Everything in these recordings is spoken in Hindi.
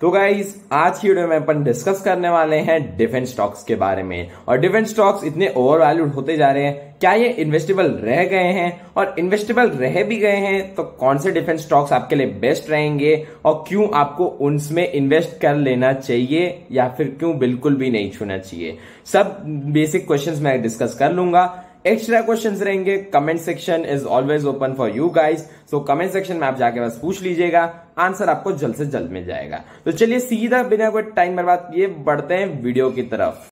तो गाइज आज की वीडियो में अपन डिस्कस करने वाले हैं डिफेंस स्टॉक्स के बारे में और डिफेंस स्टॉक्स इतने ओवर वैल्यूड होते जा रहे हैं क्या ये इन्वेस्टेबल रह गए हैं और इन्वेस्टेबल रह भी गए हैं तो कौन से डिफेंस स्टॉक्स आपके लिए बेस्ट रहेंगे और क्यों आपको उनमें इन्वेस्ट कर लेना चाहिए या फिर क्यों बिल्कुल भी नहीं छूना चाहिए सब बेसिक क्वेश्चंस मैं डिस्कस कर लूंगा एक्स्ट्रा क्वेश्चंस रहेंगे comment section is always open for you guys so comment section में आप जाके बस पूछ लीजिएगा आंसर आपको जल्द से जल्द मिल जाएगा तो चलिए सीधा बिना कोई टाइम बर्बाद किए बढ़ते हैं वीडियो की तरफ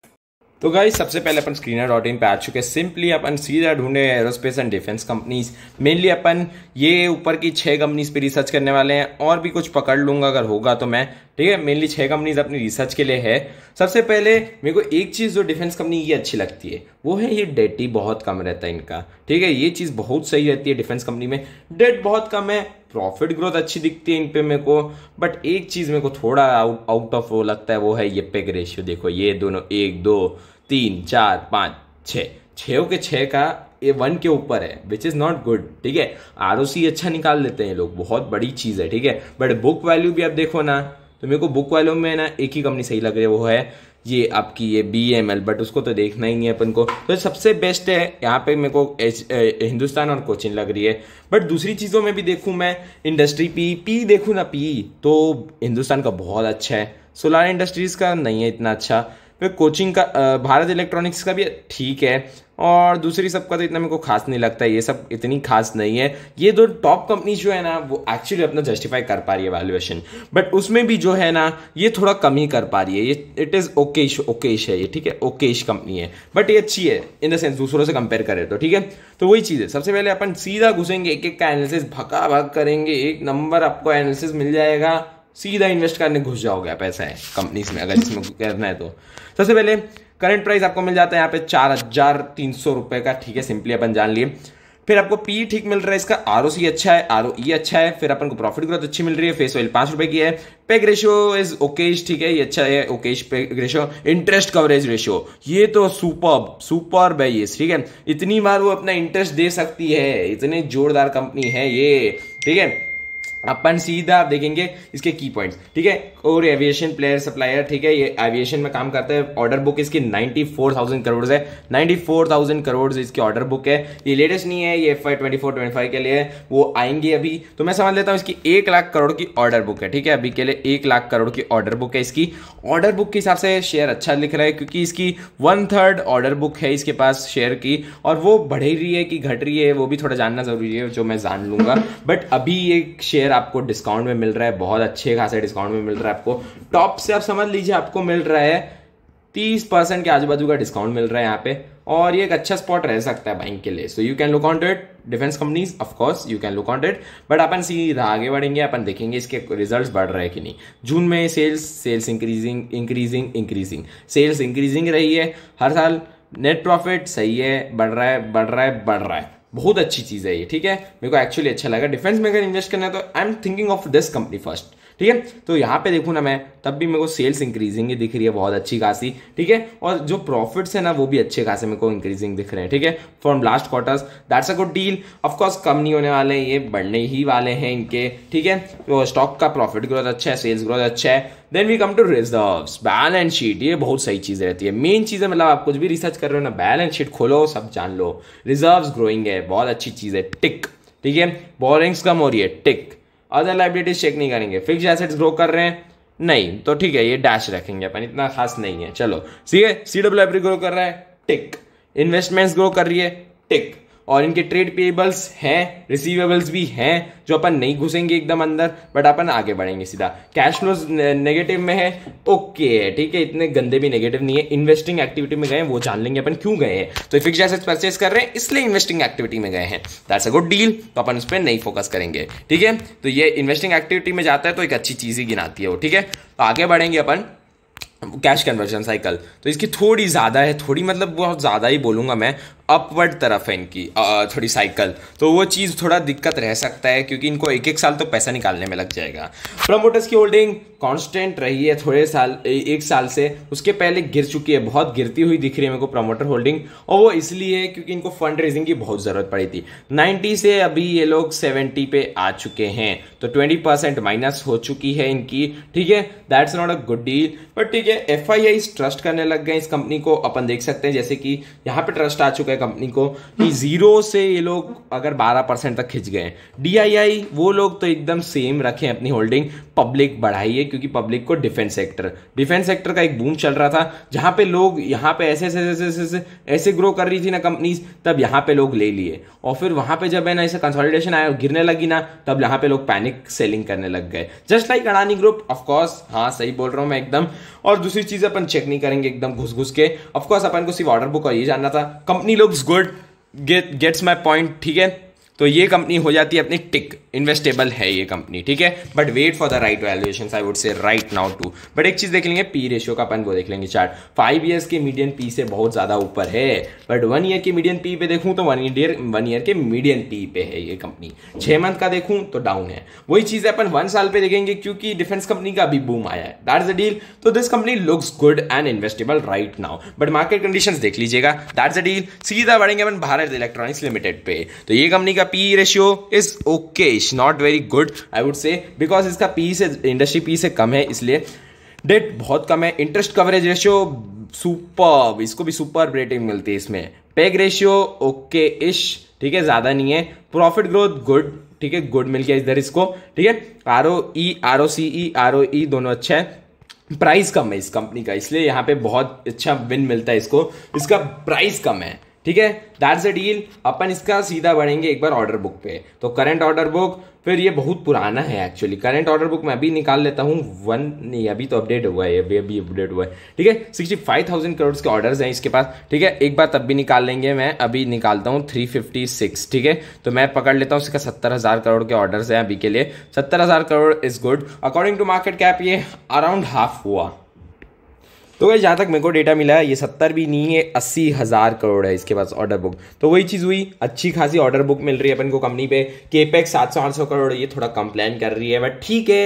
तो गाइज सबसे पहले अपन स्क्रीनर डॉट इन पर आ चुके हैं सिंपली अपन सीधा ढूंढे aerospace and defence companies mainly अपन ये ऊपर की छह कंपनीज पे रिसर्च करने वाले हैं और भी कुछ पकड़ लूंगा अगर होगा तो मैं ठीक है मेनली छह कंपनीज अपनी रिसर्च के लिए है सबसे पहले मेरे को एक चीज़ जो डिफेंस कंपनी ये अच्छी लगती है वो है ये डेट ही बहुत कम रहता है इनका ठीक है ये चीज़ बहुत सही रहती है डिफेंस कंपनी में डेट बहुत कम है प्रॉफिट ग्रोथ अच्छी दिखती है इन पे मेरे को बट एक चीज़ मेरे को थोड़ा आउट आउट ऑफ वो लगता है वो है ये पेग रेशियो देखो ये दोनों एक दो तीन चार पाँच छः छः के छः का ये वन के ऊपर है विच इज़ नॉट गुड ठीक है आर अच्छा निकाल लेते हैं लोग बहुत बड़ी चीज़ है ठीक है बट बुक वैल्यू भी आप देखो ना तो मेरे को बुक वैल्यू में ना एक ही कंपनी सही लग रही है वो है ये आपकी ये बी एम एल बट उसको तो देखना ही नहीं है अपन को तो सबसे बेस्ट है यहाँ पे मेरे को एच, ए, हिंदुस्तान और कोचिंग लग रही है बट दूसरी चीज़ों में भी देखूँ मैं इंडस्ट्री पी पी देखूँ ना पी तो हिंदुस्तान का बहुत अच्छा है सोलार इंडस्ट्रीज़ का नहीं है इतना अच्छा कोचिंग का भारत इलेक्ट्रॉनिक्स का भी ठीक है और दूसरी सबका तो इतना मेरे को खास नहीं लगता ये सब इतनी खास नहीं है ये दो टॉप कंपनी जो है ना वो एक्चुअली अपना जस्टिफाई कर पा रही है वैल्यूएशन बट उसमें भी जो है ना ये थोड़ा कम ही कर पा रही है ये इट इज़ ओकेश ओकेश है ये ठीक है ओकेश कंपनी है बट ये अच्छी है इन द सेंस दूसरों से कंपेयर करें तो ठीक है तो वही चीज़ है सबसे पहले अपन सीधा घुसेंगे एक एक का एनालिसिस भका भग करेंगे एक नंबर आपको एनालिसिस मिल जाएगा सीधा इन्वेस्ट करने घुस जाओगे आप ऐसा है कंपनीज में अगर इसमें करना है तो सबसे पहले करंट प्राइस आपको मिल जाता है यहाँ पे चार हजार तीन सौ रुपए का ठीक है सिंपली अपन जान लिए फिर आपको पी e ठीक मिल रहा है इसका आर अच्छा है आर e अच्छा है फिर अपन को प्रॉफिट ग्रोथ अच्छी मिल रही है फेस ऑयल पांच रुपए की है पेग रेशियो इज ओकेज ठीक है ये अच्छा है okays PEG ratio interest coverage ratio ये तो सुपर सुपर है ये ठीक है इतनी बार वो अपना इंटरेस्ट दे सकती है इतने जोरदार कंपनी है ये ठीक है अपन सीधा आप देखेंगे इसके की पॉइंट्स ठीक है और एविएशन प्लेयर सप्लायर ठीक है ये एविएशन में काम करता है ऑर्डर बुक इसकी 94,000 करोड़ है 94,000 करोड़ इसकी ऑर्डर बुक है ये लेटेस्ट नहीं है ये एफ आई ट्वेंटी के लिए वो आएंगे अभी तो मैं समझ लेता हूँ इसकी एक लाख करोड़ की ऑर्डर बुक है ठीक है अभी के लिए एक लाख करोड़ की ऑर्डर बुक है इसकी ऑर्डर बुक के हिसाब से शेयर अच्छा लिख रहा है क्योंकि इसकी वन थर्ड ऑर्डर बुक है इसके पास शेयर की और वो बढ़ रही है कि घट रही है वो भी थोड़ा जानना जरूरी है जो मैं जान लूंगा बट अभी ये शेयर शेयर आपको डिस्काउंट में मिल रहा है बहुत अच्छे खासे डिस्काउंट में मिल रहा है आपको टॉप से आप समझ लीजिए आपको मिल रहा है तीस परसेंट के आजू बाजू का डिस्काउंट मिल रहा है यहाँ पे और ये एक अच्छा स्पॉट रह सकता है बैंक के लिए so you can look on it defence companies of course you can look on it but अपन सीधा आगे बढ़ेंगे अपन देखेंगे इसके रिजल्ट्स बढ़ रहे हैं कि नहीं जून में sales sales increasing increasing increasing sales increasing रही है हर साल नेट प्रॉफिट सही है बढ़ रहा है बढ़ रहा है बढ़ रहा है बहुत अच्छी चीज़ है ये ठीक है मेरे को एक्चुअली अच्छा लगा डिफेंस में अगर इन्वेस्ट करना है तो I am thinking of this company first ठीक है तो यहाँ पे देखू ना मैं तब भी मेरे को सेल्स इंक्रीजिंग ही दिख रही है बहुत अच्छी खासी ठीक है और जो प्रॉफिट्स है ना वो भी अच्छे खासे मेरे को इंक्रीजिंग दिख रहे हैं ठीक है from last quarters that's a good deal of course कम नहीं होने वाले ये बढ़ने ही वाले हैं इनके ठीक है तो स्टॉक का प्रॉफिट ग्रोथ अच्छा है सेल्स ग्रोथ अच्छा है then we come to reserve balance sheet ये बहुत सही चीज़ रहती है मेन चीज़ है मतलब आप कुछ भी रिसर्च कर रहे हो ना बैलेंस शीट खोलो सब जान लो रिजर्व ग्रोइंग है बहुत अच्छी चीज़ है टिक ठीक है बोरिंग्स कम हो रही है टिक अदर लाइबिलिटीज चेक नहीं करेंगे फिक्स एसेट्स ग्रो कर रहे हैं नहीं तो ठीक है ये डैश रखेंगे अपन इतना खास नहीं है चलो ठीक है सी डब्ल्यू एफ ग्रो कर रहा है टिक इन्वेस्टमेंट्स ग्रो कर रही है टिक और इनके ट्रेड पेबल्स हैं रिसीवेबल्स भी हैं जो अपन नहीं घुसेंगे एकदम अंदर बट अपन आगे बढ़ेंगे सीधा कैश फ्लोज नेगेटिव में है ओके ठीक है इतने गंदे भी नेगेटिव नहीं है इन्वेस्टिंग एक्टिविटी में गए वो जान लेंगे अपन क्यों गए हैं तो फिक्स एसेट्स परचेज कर रहे हैं इसलिए इन्वेस्टिंग एक्टिविटी में गए हैं दैट्स अ गुड डील तो अपन उस पर नहीं फोकस करेंगे ठीक है तो ये इन्वेस्टिंग एक्टिविटी में जाता है तो एक अच्छी चीज़ ही गिनाती है वो ठीक है तो आगे बढ़ेंगे अपन कैश कन्वर्जन साइकिल तो इसकी थोड़ी ज़्यादा है थोड़ी मतलब बहुत ज़्यादा ही बोलूँगा मैं अपवर्ड तरफ है इनकी थोड़ी साइकिल तो वो चीज़ थोड़ा दिक्कत रह सकता है क्योंकि इनको एक एक साल तो पैसा निकालने में लग जाएगा प्रमोटर्स की होल्डिंग कांस्टेंट रही है थोड़े साल एक साल से उसके पहले गिर चुकी है बहुत गिरती हुई दिख रही है मेरे को प्रमोटर होल्डिंग और वो इसलिए है क्योंकि इनको फंड रेजिंग की बहुत ज़रूरत पड़ी थी नाइन्टी से अभी ये लोग सेवेंटी पे आ चुके हैं तो ट्वेंटी परसेंट माइनस हो चुकी है इनकी ठीक है that's not a good deal but ठीक है एफ ट्रस्ट करने लग गए इस कंपनी को अपन देख सकते हैं जैसे कि यहाँ पर ट्रस्ट आ चुका है कंपनी को कि ज़ीरो से ये लोग अगर 12 परसेंट तक खिंच गए डीआईआई वो लोग तो एकदम सेम रखें अपनी होल्डिंग पब्लिक बढ़ाई है क्योंकि पब्लिक को डिफेंस सेक्टर डिफेंस सेक्टर का एक बूम चल रहा था जहाँ पे लोग यहाँ पे ऐसे ऐसे ऐसे ऐसे ऐसे ऐसे ग्रो कर रही थी ना कंपनीज तब यहाँ पे लोग ले लिए और फिर वहाँ पे जब है ना ऐसे कंसोलिडेशन आया गिरने लगी ना तब यहाँ पे लोग पैनिक सेलिंग करने लग गए just like Adani group of course हाँ सही बोल रहा हूँ मैं एकदम और दूसरी चीज़ अपन चेक नहीं करेंगे एकदम घुस घुस के ऑफकोर्स अपन को सिर्फ ऑर्डर बुक और ये जानना था company looks good gets my point ठीक है तो ये कंपनी हो जाती है अपनी टिक इन्वेस्टेबल है ये कंपनी ठीक है but wait for the right valuation I would say right now too but एक चीज देख लेंगे पी रेशियो का अपन वो देख लेंगे चार्ट फाइव ईयर्स के मीडियम पी से बहुत ज्यादा ऊपर है बट वन ईयर के मीडियम पी पे देखूं तो वन ईयर वन ईयर के मीडियम पी पे है ये कंपनी छह मंथ का देखूं तो डाउन है वही चीज अपन वन साल पे देखेंगे क्योंकि डिफेंस कंपनी का अभी बूम आया है दैट इज अ डील तो this company looks good and investable right now but market condition देख लीजिएगा दैट्स अ डील सीधा बढ़ेंगे अपन भारत इलेक्ट्रॉनिक्स लिमिटेड पे तो ये कंपनी का P ratio is okay is not very good I would say because इसका पी से इंडस्ट्री पी से कम है इसलिए डेट बहुत कम है इंटरेस्ट कवरेज रेशियो सुपर इसको भी सुपर रेटिंग मिलती है इसमें पेग रेशियो ओके इश ठीक है ज़्यादा नहीं है प्रॉफिट ग्रोथ गुड ठीक है गुड मिल गया इधर इसको ठीक है R O E R O C E R O E दोनों अच्छा है प्राइस कम है इस कंपनी का इसलिए यहाँ पे बहुत अच्छा विन मिलता है इसको इसका प्राइस कम है ठीक है दैट्स अ डील अपन इसका सीधा बढ़ेंगे एक बार ऑर्डर बुक पे तो करंट ऑर्डर बुक फिर ये बहुत पुराना है एक्चुअली करंट ऑर्डर बुक मैं अभी निकाल लेता हूँ वन नहीं अभी तो अपडेट हुआ है अभी अभी अपडेट हुआ है ठीक है सिक्सटी फाइव थाउजेंड करोड़ के ऑर्डर्स हैं इसके पास ठीक है एक बार तब भी निकाल लेंगे मैं अभी निकालता हूँ थ्री फिफ्टी सिक्स ठीक है तो मैं पकड़ लेता हूँ इसका सत्तर हज़ार करोड़ के ऑर्डर्स हैं अभी के लिए सत्तर हज़ार crore is good according to market cap ये अराउंड हाफ हुआ तो वही जहाँ तक मेरे को डेटा मिला है ये सत्तर भी नहीं है अस्सी हज़ार करोड़ है इसके पास ऑर्डर बुक तो वही चीज़ हुई अच्छी खासी ऑर्डर बुक मिल रही है अपन को कंपनी पे केपेक्स सात सौ आठ सौ करोड़ ये थोड़ा कम प्लान कर रही है बट ठीक है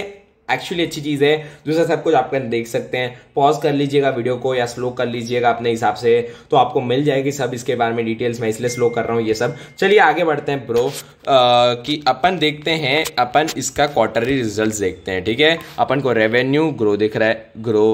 एक्चुअली अच्छी चीज़ है दूसरा सब कुछ आप देख सकते हैं पॉज कर लीजिएगा वीडियो को या स्लो कर लीजिएगा अपने हिसाब से तो आपको मिल जाएगी सब इसके बारे में डिटेल्स मैं इसलिए स्लो कर रहा हूँ ये सब चलिए आगे बढ़ते हैं ब्रो कि अपन देखते हैं अपन इसका क्वार्टरली रिजल्ट देखते हैं ठीक है अपन को रेवेन्यू ग्रो दिख रहा है ग्रो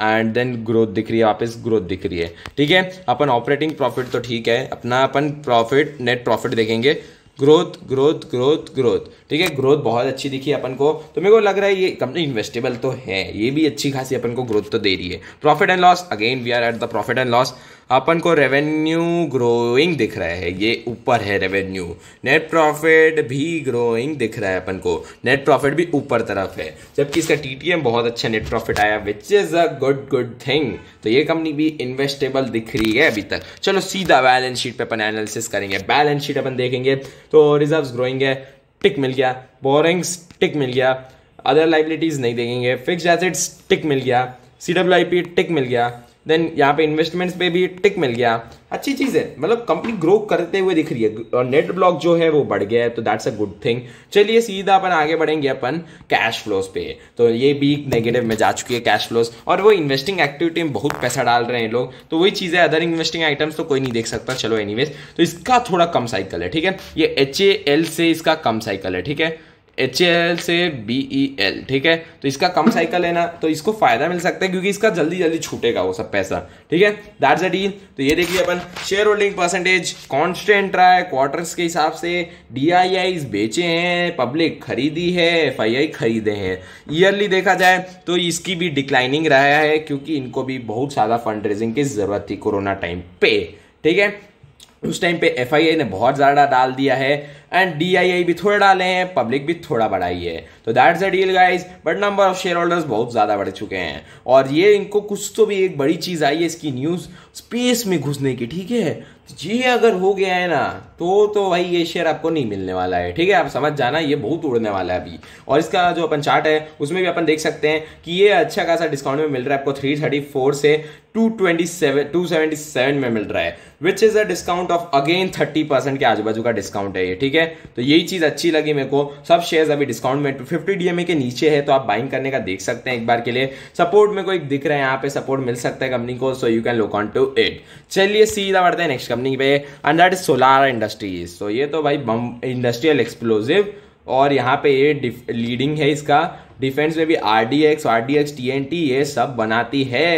एंड देन ग्रोथ दिख रही है वापस ग्रोथ दिख रही है ठीक है अपन ऑपरेटिंग प्रॉफिट तो ठीक है अपना अपन प्रॉफिट नेट प्रॉफिट देखेंगे ग्रोथ ग्रोथ ग्रोथ ग्रोथ ठीक है ग्रोथ बहुत अच्छी दिखी अपन को तो मेरे को लग रहा है ये कंपनी इन्वेस्टेबल तो है ये भी अच्छी खासी अपन को ग्रोथ तो दे रही है profit and loss again we are at the profit and loss अपन को रेवेन्यू ग्रोइंग दिख रहा है ये ऊपर है रेवेन्यू नेट प्रॉफिट भी ग्रोइंग दिख रहा है अपन को नेट प्रॉफिट भी ऊपर तरफ है जबकि इसका टीटीएम बहुत अच्छा नेट प्रॉफिट आया which is a good good thing तो ये कंपनी भी इन्वेस्टेबल दिख रही है अभी तक चलो सीधा बैलेंस शीट पे अपन एनालिसिस करेंगे बैलेंस शीट अपन देखेंगे तो रिजर्व ग्रोइंग है टिक मिल गया बोरिंग्स टिक मिल गया अदर लाइबिलिटीज नहीं देखेंगे फिक्स एसेट्स टिक मिल गया सी डब्ल्यू आई पी टिक मिल गया देन यहाँ पे इन्वेस्टमेंट्स पे भी टिक मिल गया अच्छी चीज़ है मतलब कंपनी ग्रो करते हुए दिख रही है और नेट ब्लॉक जो है वो बढ़ गया है तो दैट्स अ गुड थिंग चलिए सीधा अपन आगे बढ़ेंगे अपन कैश फ्लोज पे तो ये भी नेगेटिव में जा चुकी है कैश फ्लोज और वो इन्वेस्टिंग एक्टिविटी में बहुत पैसा डाल रहे हैं लोग तो वही चीज़ है अदर इन्वेस्टिंग आइटम्स तो कोई नहीं देख सकता चलो एनीवेज तो इसका थोड़ा कम साइकिल है ठीक है ये एच से इसका कम साइकिल है ठीक है एच एल से बी ई एल ठीक है तो इसका कम साइकिल है ना तो इसको फायदा मिल सकता है क्योंकि इसका जल्दी जल्दी छूटेगा वो सब पैसा ठीक है दैट्स अ डील तो ये देखिए अपन शेयर होल्डिंग परसेंटेज कॉन्स्टेंट रहा है क्वार्टर्स के हिसाब से डी आई आई बेचे हैं पब्लिक खरीदी है एफ आई आई खरीदे हैं ईयरली देखा जाए तो इसकी भी डिक्लाइनिंग रहा है क्योंकि इनको भी बहुत ज़्यादा फंड रेजिंग की ज़रूरत थी कोरोना टाइम पे ठीक है उस टाइम पे एफ ने बहुत ज़्यादा डाल दिया है एंड डी भी थोड़े डाले हैं पब्लिक भी थोड़ा बढ़ाई है तो that's a deal guys but number of share holders बहुत ज़्यादा बढ़ चुके हैं और ये इनको कुछ तो भी एक बड़ी चीज़ आई है इसकी न्यूज़ स्पेस में घुसने की ठीक है तो ये अगर हो गया है ना तो तो भाई ये शेयर आपको नहीं मिलने वाला है ठीक है आप समझ जाना ये बहुत उड़ने वाला है अभी और इसका जो अपन चार्ट है उसमें भी अपन देख सकते हैं कि ये अच्छा खासा डिस्काउंट में मिल रहा है आपको थ्री थर्टी फोर से 277 में मिल रहा है which is a discount of again 30 percent के आजूबाजू का डिस्काउंट है ये ठीक है तो यही चीज अच्छी लगी मेरे को सब शेयर्स अभी डिस्काउंट में 50 डीएमए के नीचे है तो आप बाइंग करने का देख सकते हैं एक बार के लिए सपोर्ट में कोई दिख रहा है यहाँ पे सपोर्ट मिल सकता है कंपनी को so you can look on to it चलिए सीधा बढ़ते हैं नेक्स्ट कंपनी पे and that is Solar Industries तो ये तो भाई बम इंडस्ट्रियल एक्सप्लोजिव और यहाँ पे ये लीडिंग है इसका डिफेंस में भी आरडीएक्स आरडीएक्स टीएनटी ये सब बनाती है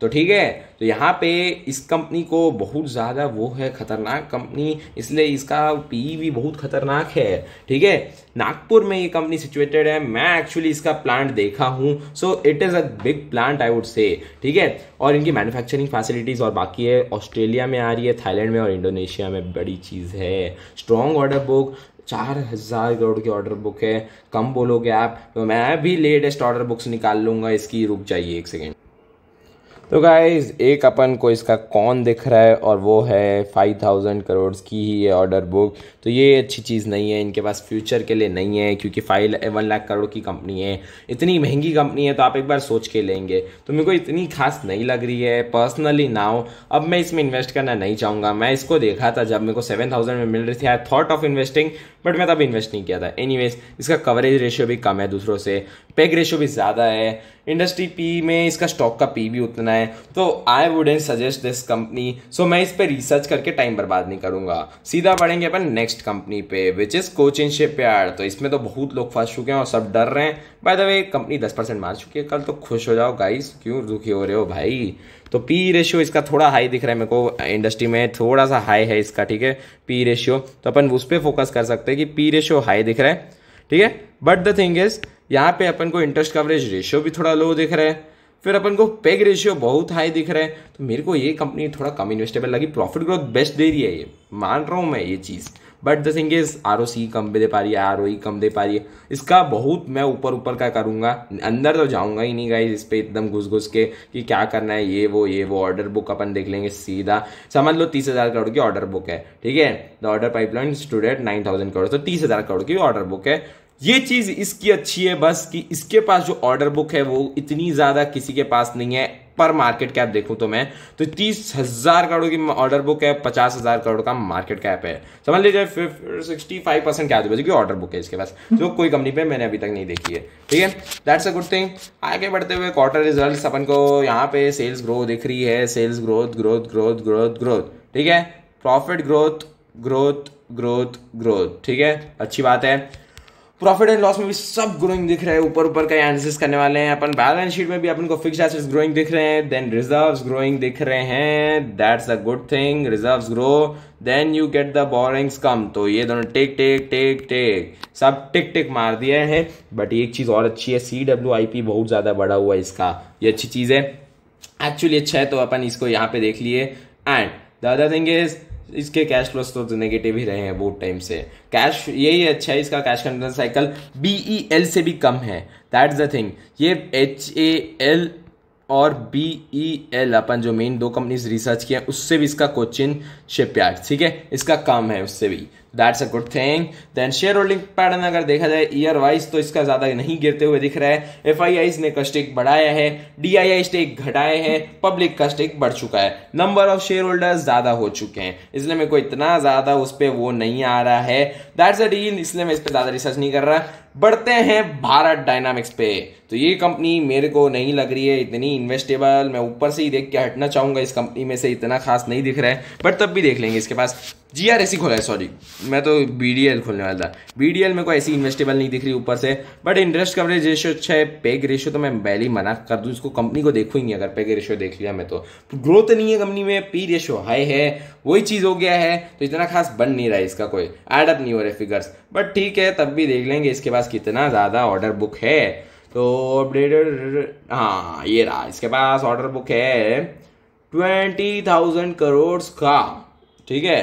तो ठीक है तो यहाँ पे इस कंपनी को बहुत ज़्यादा वो है ख़तरनाक कंपनी इसलिए इसका पी e भी बहुत ख़तरनाक है ठीक है नागपुर में ये कंपनी सिचुएटेड है मैं एक्चुअली इसका प्लांट देखा हूँ so it is a big plant I would say ठीक है और इनकी मैन्युफैक्चरिंग फैसिलिटीज़ और बाकी है ऑस्ट्रेलिया में आ रही है थाईलैंड में और इंडोनेशिया में बड़ी चीज़ है स्ट्रॉन्ग ऑर्डर बुक चार हज़ार करोड़ की ऑर्डर बुक है कम बोलोगे आप तो मैं भी लेटेस्ट ऑर्डर बुक्स निकाल लूँगा इसकी रुक जाइए एक सेकेंड तो गाइज एक अपन को इसका कौन दिख रहा है और वो है फाइव थाउजेंड करोड़ की ही ये ऑर्डर बुक तो ये अच्छी चीज़ नहीं है इनके पास फ्यूचर के लिए नहीं है क्योंकि फाइव वन लाख करोड़ की कंपनी है इतनी महंगी कंपनी है तो आप एक बार सोच के लेंगे तो मेरे को इतनी खास नहीं लग रही है पर्सनली नाउ अब मैं इसमें इन्वेस्ट करना नहीं चाहूँगा मैं इसको देखा था जब मेरे को सेवन थाउजेंड में मिल रही थी I thought of investing but मैं तब इन्वेस्ट नहीं किया था एनी इसका कवरेज रेशियो भी कम है दूसरों से पेग रेशियो भी ज़्यादा है इंडस्ट्री पी में इसका स्टॉक का पी भी उतना है तो I wouldn't suggest this company so मैं इस पर रिसर्च करके टाइम बर्बाद नहीं करूँगा सीधा बढ़ेंगे अपन नेक्स्ट नेक्स्ट कंपनी पे which is Cochin shipyard तो इसमें तो बहुत लोग फंस चुके हैं और सब डर रहे हैं by the way company 10 percent मार चुकी है कल तो खुश हो जाओ गाइस क्यों दुखी हो रहे हो भाई तो पी रेशियो इसका थोड़ा हाई दिख रहा है मेरे को इंडस्ट्री में थोड़ा सा हाई है इसका ठीक है पी रेशियो तो अपन उस पर फोकस कर सकते हैं कि पी रेशियो हाई दिख रहा है ठीक है बट द थिंग इज़ यहाँ पे अपन को इंटरेस्ट कवरेज रेशियो भी थोड़ा लो दिख रहा है फिर अपन को पेग रेशियो बहुत हाई दिख रहा है तो मेरे को ये कंपनी थोड़ा कम इन्वेस्टेबल लगी प्रॉफिट ग्रोथ बेस्ट दे रही है ये मान रहा हूँ मैं ये चीज़ but the thing is R कम दे पा रही है आर ओ e कम दे पा रही है इसका बहुत मैं ऊपर ऊपर का करूँगा अंदर तो जाऊँगा ही नहीं गाइज इस पर एकदम घुस घुस के कि क्या करना है ये वो ये वो ऑर्डर बुक अपन देख लेंगे सीधा समझ लो तीस हज़ार करोड़ की ऑर्डर बुक है ठीक है the order pipeline stood at nine thousand crore तो तीस हज़ार करोड़ की ऑर्डर बुक है ये चीज़ इसकी अच्छी है बस कि इसके पास जो ऑर्डर बुक है वो इतनी ज़्यादा किसी के पास नहीं है पर मार्केट कैप देखूं तो मैं तो तीस हजार करोड़ की ऑर्डर बुक है पचास हजार करोड़ का मार्केट कैप है समझ लीजिए सिक्सटी फाइव परसेंट क्या क्योंकि ऑर्डर बुक है इसके पास जो कोई कंपनी पे मैंने अभी तक नहीं देखी है ठीक है दैट्स अ गुड थिंग आगे बढ़ते हुए क्वार्टर रिजल्ट अपन को यहाँ पे सेल्स ग्रोथ दिख रही है sales growth growth growth growth growth ठीक है profit growth growth growth growth ठीक है अच्छी बात है प्रॉफिट एंड लॉस में भी सब ग्रोइंग दिख रहा है ऊपर ऊपर का एनालिसिस करने वाले हैं अपन बैलेंस शीट में भी अपन को फिक्स एसेट्स ग्रोइंग दिख रहे हैं देन रिजर्व्स ग्रोइंग दिख रहे हैं that's a good thing reserves grow then you get the borrowings कम तो ये दोनों टिक टिक टिक टिक सब टिक टिक मार दिए हैं बट एक चीज़ और अच्छी है सी डब्ल्यू आई पी बहुत ज़्यादा बड़ा हुआ है इसका ये अच्छी चीज़ है एक्चुअली अच्छा है तो अपन इसको यहाँ पे देख लिए and the other thing is इसके कैश फ्लोस तो नेगेटिव ही रहे हैं बहुत टाइम से कैश यही अच्छा है इसका cash conversion cycle B L से भी कम है इज द थिंग ये एच ए एल और बी ई एल अपन जो मेन दो कंपनीज रिसर्च किए हैं उससे भी इसका कोचिन शिपयार्ड ठीक है इसका काम है उससे भी that's a good thing then share holding pattern अगर देखा जाए ईयर वाइज तो इसका ज़्यादा नहीं गिरते हुए दिख रहा है एफ आई आईज ने का स्टेक बढ़ाया है डी आई आई स्टेक घटाए हैं पब्लिक का स्टेक बढ़ चुका है नंबर ऑफ शेयर होल्डर्स ज़्यादा हो चुके हैं इसलिए मेरे को इतना ज़्यादा उस पर वो नहीं आ रहा है दैट्स अ डील इसलिए मैं इस पर ज़्यादा रिसर्च नहीं कर रहा बढ़ते हैं भारत डायनामिक्स पे तो ये कंपनी मेरे को नहीं लग रही है इतनी इन्वेस्टेबल मैं ऊपर से ही देख के हटना चाहूंगा इस कंपनी में से इतना खास नहीं दिख रहा है बट तब भी देख लेंगे इसके पास जी आर खोला है सॉरी मैं तो बी डी एल खोलने वाला था बी डी एल मेरे को ऐसी इन्वेस्टेबल नहीं दिख रही ऊपर से बट इंटरेस्ट कवरेज रेशियो अच्छा है पेग रेशियो तो मैं पहले ही मना कर दूँ इसको कंपनी को देखू ही नहीं अगर पेग रेशियो देख लिया मैं तो ग्रोथ नहीं है कंपनी में पी रेशियो हाई है वही चीज़ हो गया है तो इतना खास बन नहीं रहा है इसका कोई एडअप नहीं हो रहा फिगर्स बट ठीक है तब भी देख लेंगे इसके पास कितना ज़्यादा ऑर्डर बुक है तो अपडेटेड हाँ ये रहा इसके पास ऑर्डर बुक है ट्वेंटी थाउजेंड करोड़ का ठीक है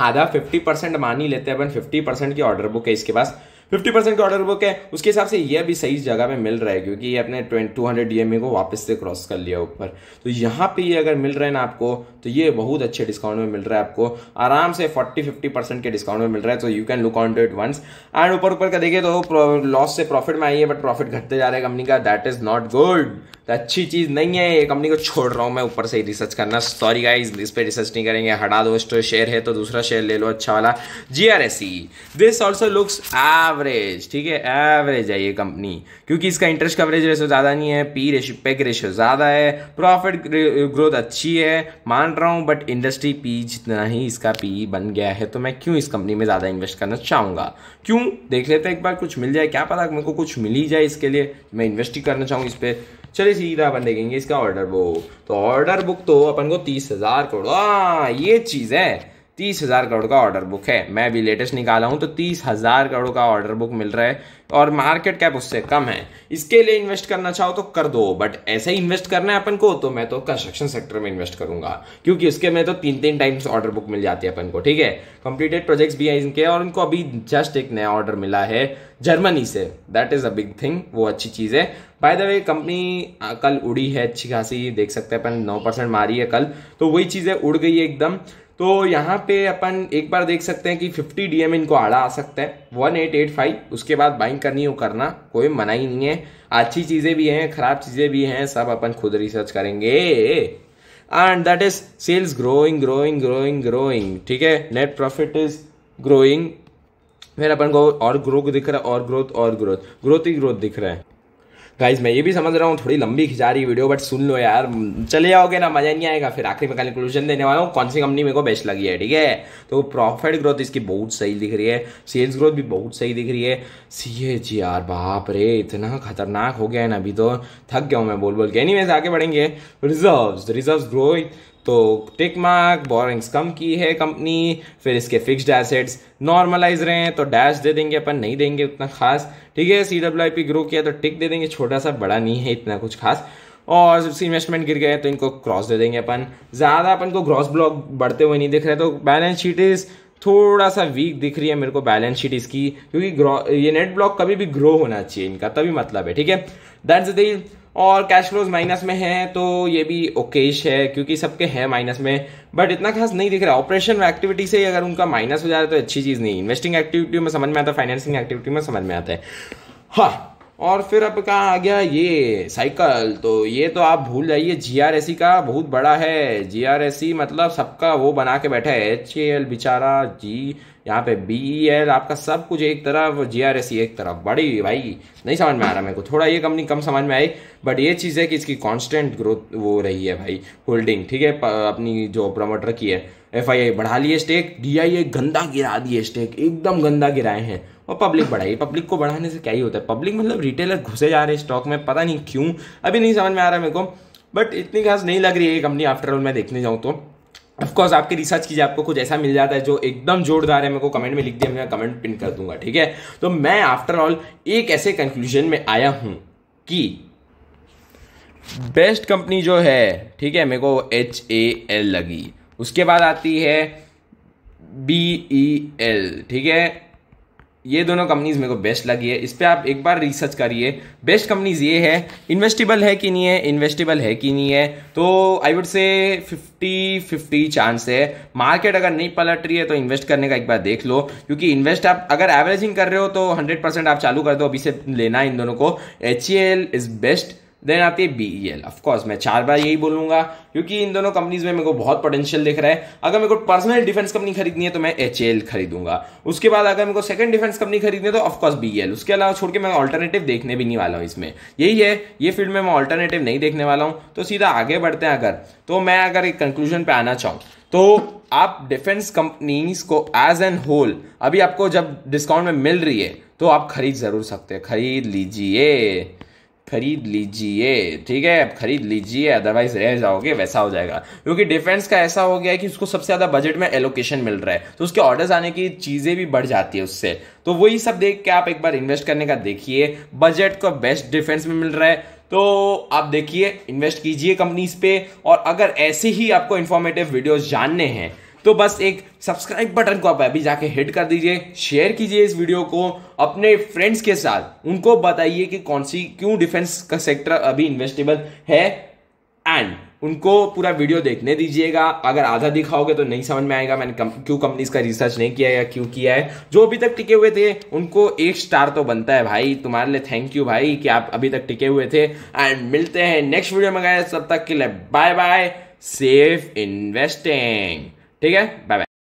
आधा फिफ्टी परसेंट मान ही लेते हैं अपन फिफ्टी परसेंट की ऑर्डर बुक है इसके पास फिफ्टी परसेंट का ऑर्डर बुक है उसके हिसाब से ये अभी सही जगह पे मिल रहा है क्योंकि ये अपने टू हंड्रेड ई को वापस से क्रॉस कर लिया ऊपर तो यहाँ पे ये अगर मिल रहा है ना आपको तो ये बहुत अच्छे डिस्काउंट में मिल रहा है आपको आराम से फोर्टी फिफ्टी परसेंट के डिस्काउंट में मिल रहा है तो you can look on to it once and ऊपर ऊपर का देखिए तो लॉस से प्रॉफिट में आई है बट प्रॉफिट घटते जा रहे हैं कंपनी का दैट इज नॉट गुड अच्छी चीज़ नहीं है ये कंपनी को छोड़ रहा हूँ मैं ऊपर से ही रिसर्च करना सॉरी गाइस इस पे रिसर्च नहीं करेंगे हटा दो स्टो शेयर है तो दूसरा शेयर ले लो अच्छा वाला G R S C this also looks average ठीक है एवरेज है ये कंपनी क्योंकि इसका इंटरेस्ट कवरेज रेशो ज़्यादा नहीं है पी रेशो पेक रेशो ज़्यादा है प्रॉफिट ग्रोथ अच्छी है मान रहा हूँ बट इंडस्ट्री पी जितना ही इसका पी बन गया है तो मैं क्यों इस कंपनी में ज़्यादा इन्वेस्ट करना चाहूंगा क्यों देख लेते हैं एक बार कुछ मिल जाए क्या पता मेरे को कुछ मिल ही जाए इसके लिए मैं इन्वेस्ट ही करना चाहूँ इस पर चलिए सीधा अपन देखेंगे इसका ऑर्डर बुक तो ऑर्डर बुक तो अपन को तीस हज़ार करोड़ हाँ, ये चीज़ है तीस हज़ार करोड़ का ऑर्डर बुक है मैं भी लेटेस्ट निकाला हूं तो तीस हज़ार करोड़ का ऑर्डर बुक मिल रहा है और मार्केट कैप उससे कम है इसके लिए इन्वेस्ट करना चाहो तो कर दो बट ऐसे ही इन्वेस्ट करना है अपन को तो मैं तो कंस्ट्रक्शन सेक्टर में इन्वेस्ट करूंगा क्योंकि उसके में तो तीन तीन टाइम्स ऑर्डर बुक मिल जाती है अपन को ठीक है कंप्लीटेड प्रोजेक्ट्स भी हैं इनके और उनको अभी जस्ट एक नया ऑर्डर मिला है जर्मनी से that is a big thing वो अच्छी चीज़ है बाय द वे कंपनी कल उड़ी है अच्छी खासी देख सकते हैं अपन नौ परसेंट मारी है कल तो वही चीज़ें उड़ गई है एकदम तो यहाँ पे अपन एक बार देख सकते हैं कि 50 डीएम इनको आड़ा आ सकता है 1885 उसके बाद बाइंग करनी हो करना कोई मना ही नहीं है अच्छी चीज़ें भी हैं ख़राब चीज़ें भी हैं सब अपन खुद रिसर्च करेंगे and that is sales growing growing growing growing ठीक है नेट प्रॉफिट इज ग्रोइंग फिर अपन को और ग्रोथ दिख रहा है और ग्रोथ और ग्रोथ ग्रोथ ही ग्रोथ दिख रहा है गाइज मैं ये भी समझ रहा हूँ थोड़ी लंबी खिंचा रही वीडियो बट सुन लो यार चले जाओगे ना मज़ा नहीं आएगा फिर आखिर में कंक्लूजन देने वाला हूँ कौन सी कंपनी मेरे को बेस्ट लगी है ठीक है तो प्रॉफिट ग्रोथ इसकी बहुत सही दिख रही है सेल्स ग्रोथ भी बहुत सही दिख रही है सी ए जी यार बाप रे इतना खतरनाक हो गया है ना अभी तो थक गया हूँ मैं बोल बोल के एनी आगे बढ़ेंगे रिजर्व रिजर्व ग्रोथ तो टिक मार्क बोरिंग्स कम की है कंपनी फिर इसके फिक्स्ड एसेट्स नॉर्मलाइज रहे हैं तो डैश दे देंगे अपन नहीं देंगे उतना खास ठीक है C W I P grow किया तो टिक दे देंगे छोटा सा बड़ा नहीं है इतना कुछ खास और इन्वेस्टमेंट गिर गए तो इनको क्रॉस दे देंगे अपन ज़्यादा अपन को ग्रॉस ब्लॉक बढ़ते हुए नहीं दिख रहे तो बैलेंस शीट इज़ थोड़ा सा वीक दिख रही है मेरे को बैलेंस शीट इसकी क्योंकि ये नेट ब्लॉक कभी भी ग्रो होना चाहिए इनका तभी मतलब है ठीक है दैट्स द और कैश फ्लोज माइनस में हैं तो ये भी ओकेश है क्योंकि सबके हैं माइनस में बट इतना खास नहीं दिख रहा ऑपरेशन एक्टिविटी से अगर उनका माइनस हो जा रहा है तो अच्छी चीज़ नहीं इन्वेस्टिंग एक्टिविटी में समझ में आता है फाइनेंसिंग एक्टिविटी में समझ में आता है हाँ और फिर अब कहाँ आ गया ये साइकिल तो ये तो आप भूल जाइए जी का बहुत बड़ा है जी मतलब सबका वो बना के बैठा है एच ए एल बेचारा जी यहाँ पे बी ई एल आपका सब कुछ एक तरफ जी आर एस सी एक तरफ बड़ी भाई नहीं समझ में आ रहा मेरे को थोड़ा ये कंपनी कम समझ में आई बट ये चीज़ है कि इसकी कांस्टेंट ग्रोथ वो रही है भाई होल्डिंग ठीक है अपनी जो प्रमोटर की है एफ आई आई बढ़ा लिए स्टेक डी आई आई गंदा गिरा दिए स्टेक एकदम गंदा गिराए हैं और पब्लिक बढ़ाई पब्लिक को बढ़ाने से क्या ही होता है पब्लिक मतलब रिटेलर घुसे जा रहे हैं स्टॉक में पता नहीं क्यों अभी नहीं समझ में आ रहा मेरे को बट इतनी खास नहीं लग रही है ये कंपनी आफ्टर ऑल मैं देखने जाऊँ तो ऑफकोर्स आपके रिसर्च कीजिए आपको कुछ ऐसा मिल जाता है जो एकदम जोरदार है मेरे को कमेंट में लिख दिया मैं कमेंट पिन कर दूंगा ठीक है तो मैं आफ्टर ऑल एक ऐसे कंक्लूजन में आया हूं कि बेस्ट कंपनी जो है ठीक है मेरे को एच ए एल लगी उसके बाद आती है बी ई एल ठीक है ये दोनों कंपनीज मेरे को बेस्ट लगी है इस पर आप एक बार रिसर्च करिए बेस्ट कंपनीज ये है इन्वेस्टेबल है कि नहीं है इन्वेस्टेबल है कि नहीं है तो आई वुड से 50 50 चांस है मार्केट अगर नहीं पलट रही है तो इन्वेस्ट करने का एक बार देख लो क्योंकि इन्वेस्ट आप अगर एवरेजिंग कर रहे हो तो हंड्रेड परसेंट आप चालू कर दो अभी से लेना इन दोनों को H L is best then आती है बी ई एल ऑफकोर्स मैं चार बार यही बोलूंगा क्योंकि इन दोनों कंपनीज में मेरे को बहुत पोटेंशियल दिख रहा है अगर मेरे को पर्सनल डिफेंस कंपनी खरीदनी है तो मैं एच एल खरीदूंगा उसके बाद अगर मेरे को सेकंड डिफेंस कंपनी खरीदनी है तो ऑफकोर्स बी एल उसके अलावा छोड़ के मैं ऑल्टरनेटिव देखने भी नहीं वाला हूँ इसमें यही है ये फील्ड में मैं ऑल्टरनेटिव नहीं देखने वाला हूँ तो सीधा आगे बढ़ते हैं अगर तो मैं अगर एक कंक्लूजन पे आना चाहूँ तो आप डिफेंस कंपनीज को एज एन होल अभी आपको जब डिस्काउंट में मिल रही है तो आप खरीद जरूर सकते हैं खरीद लीजिए खरीद लीजिए ठीक है खरीद लीजिए अदरवाइज रह जाओगे वैसा हो जाएगा क्योंकि डिफेंस का ऐसा हो गया है कि उसको सबसे ज़्यादा बजट में एलोकेशन मिल रहा है तो उसके ऑर्डर्स आने की चीज़ें भी बढ़ जाती है उससे तो वही सब देख के आप एक बार इन्वेस्ट करने का देखिए बजट का बेस्ट डिफेंस में मिल रहा है तो आप देखिए इन्वेस्ट कीजिए कंपनीज पे और अगर ऐसे ही आपको इन्फॉर्मेटिव वीडियोस जानने हैं तो बस एक सब्सक्राइब बटन को आप अभी जाके हिट कर दीजिए शेयर कीजिए इस वीडियो को अपने फ्रेंड्स के साथ उनको बताइए कि कौन सी क्यों डिफेंस का सेक्टर अभी इन्वेस्टेबल है एंड उनको पूरा वीडियो देखने दीजिएगा अगर आधा दिखाओगे तो नहीं समझ में आएगा मैंने कम, क्यों कंपनीज का रिसर्च नहीं किया या क्यों किया है जो अभी तक टिके हुए थे उनको एक स्टार तो बनता है भाई तुम्हारे लिए थैंक यू भाई कि आप अभी तक टिके हुए थे एंड मिलते हैं नेक्स्ट वीडियो में गए तब तक के लिए बाय बाय सेफ इन्वेस्टिंग ठीक है बाय बाय